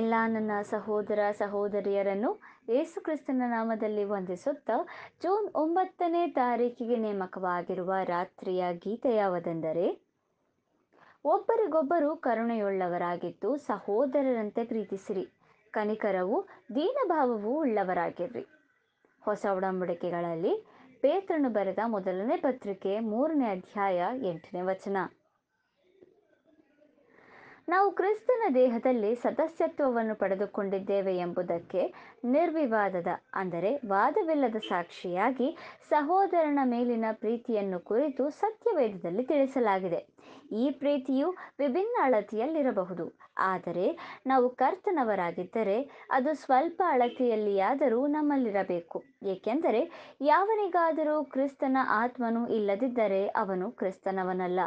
ಎಲ್ಲ ನನ್ನ ಸಹೋದರ ಸಹೋದರಿಯರನ್ನು ಯೇಸು ಕ್ರಿಸ್ತನ ನಾಮದಲ್ಲಿ ವಂದಿಸುತ್ತಾ ಜೂನ್ ಒಂಬತ್ತನೇ ತಾರೀಕಿಗೆ ನೇಮಕವಾಗಿರುವ ರಾತ್ರಿಯ ಗೀತೆ ಯಾವುದೆಂದರೆ ಒಬ್ಬರಿಗೊಬ್ಬರು ಕರುಣೆಯುಳ್ಳವರಾಗಿದ್ದು ಸಹೋದರರಂತೆ ಪ್ರೀತಿಸಿರಿ ಕನಿಕರವು ದೀನಭಾವವು ಉಳ್ಳವರಾಗಿರ್ರಿ ಹೊಸ ಒಡಂಬಡಿಕೆಗಳಲ್ಲಿ ಪೇತ್ರನು ಬರೆದ ಮೊದಲನೇ ಪತ್ರಿಕೆ ಮೂರನೇ ಅಧ್ಯಾಯ ಎಂಟನೇ ವಚನ ನಾವು ಕ್ರಿಸ್ತನ ದೇಹದಲ್ಲಿ ಸದಸ್ಯತ್ವವನ್ನು ಪಡೆದುಕೊಂಡಿದ್ದೇವೆ ಎಂಬುದಕ್ಕೆ ನಿರ್ವಿವಾದದ ಅಂದರೆ ವಾದವಿಲ್ಲದ ಸಾಕ್ಷಿಯಾಗಿ ಸಹೋದರನ ಮೇಲಿನ ಪ್ರೀತಿಯನ್ನು ಕುರಿತು ಸತ್ಯವೇದದಲ್ಲಿ ತಿಳಿಸಲಾಗಿದೆ ಈ ಪ್ರೀತಿಯು ವಿಭಿನ್ನ ಅಳತಿಯಲ್ಲಿರಬಹುದು ಆದರೆ ನಾವು ಕರ್ತನವರಾಗಿದ್ದರೆ ಅದು ಸ್ವಲ್ಪ ಅಳತೆಯಲ್ಲಿಯಾದರೂ ನಮ್ಮಲ್ಲಿರಬೇಕು ಏಕೆಂದರೆ ಯಾವನಿಗಾದರೂ ಕ್ರಿಸ್ತನ ಆತ್ಮನು ಇಲ್ಲದಿದ್ದರೆ ಅವನು ಕ್ರಿಸ್ತನವನಲ್ಲ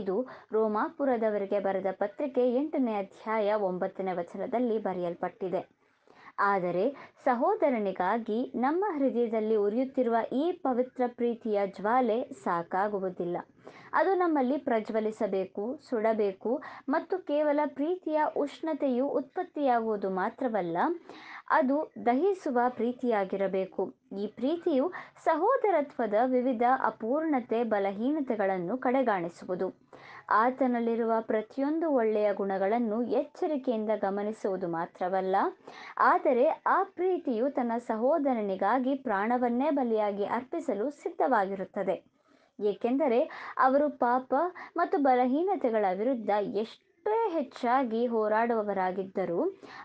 ಇದು ರೋಮಾಪುರದವರಿಗೆ ಬರೆದ ಪತ್ರಿಕೆ ಎಂಟನೇ ಅಧ್ಯಾಯ ಒಂಬತ್ತನೇ ವಚನದಲ್ಲಿ ಬರೆಯಲ್ಪಟ್ಟಿದೆ ಆದರೆ ಸಹೋದರನಿಗಾಗಿ ನಮ್ಮ ಹೃದಯದಲ್ಲಿ ಉರಿಯುತ್ತಿರುವ ಈ ಪವಿತ್ರ ಪ್ರೀತಿಯ ಜ್ವಾಲೆ ಸಾಕಾಗುವುದಿಲ್ಲ ಅದು ನಮ್ಮಲ್ಲಿ ಪ್ರಜ್ವಲಿಸಬೇಕು ಸುಡಬೇಕು ಮತ್ತು ಕೇವಲ ಪ್ರೀತಿಯ ಉಷ್ಣತೆಯು ಉತ್ಪತ್ತಿಯಾಗುವುದು ಮಾತ್ರವಲ್ಲ ಅದು ದಹಿಸುವ ಪ್ರೀತಿಯಾಗಿರಬೇಕು ಈ ಪ್ರೀತಿಯು ಸಹೋದರತ್ವದ ವಿವಿಧ ಅಪೂರ್ಣತೆ ಬಲಹೀನತೆಗಳನ್ನು ಕಡೆಗಾಣಿಸುವುದು ಆತನಲ್ಲಿರುವ ಪ್ರತಿಯೊಂದು ಒಳ್ಳೆಯ ಗುಣಗಳನ್ನು ಎಚ್ಚರಿಕೆಯಿಂದ ಗಮನಿಸುವುದು ಮಾತ್ರವಲ್ಲ ಆದರೆ ಆ ಪ್ರೀತಿಯು ತನ್ನ ಸಹೋದರನಿಗಾಗಿ ಪ್ರಾಣವನ್ನೇ ಬಲಿಯಾಗಿ ಅರ್ಪಿಸಲು ಸಿದ್ಧವಾಗಿರುತ್ತದೆ ಏಕೆಂದರೆ ಅವರು ಪಾಪ ಮತ್ತು ಬಲಹೀನತೆಗಳ ವಿರುದ್ಧ ಎಷ್ಟು ಹೆಚ್ಚಾಗಿ ಹೋರಾಡುವವರಾಗಿದ್ದರೂ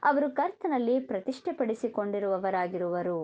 ಅವರು ಕರ್ತನಲ್ಲಿ ಪ್ರತಿಷ್ಠೆಪಡಿಸಿಕೊಂಡಿರುವವರಾಗಿರುವರು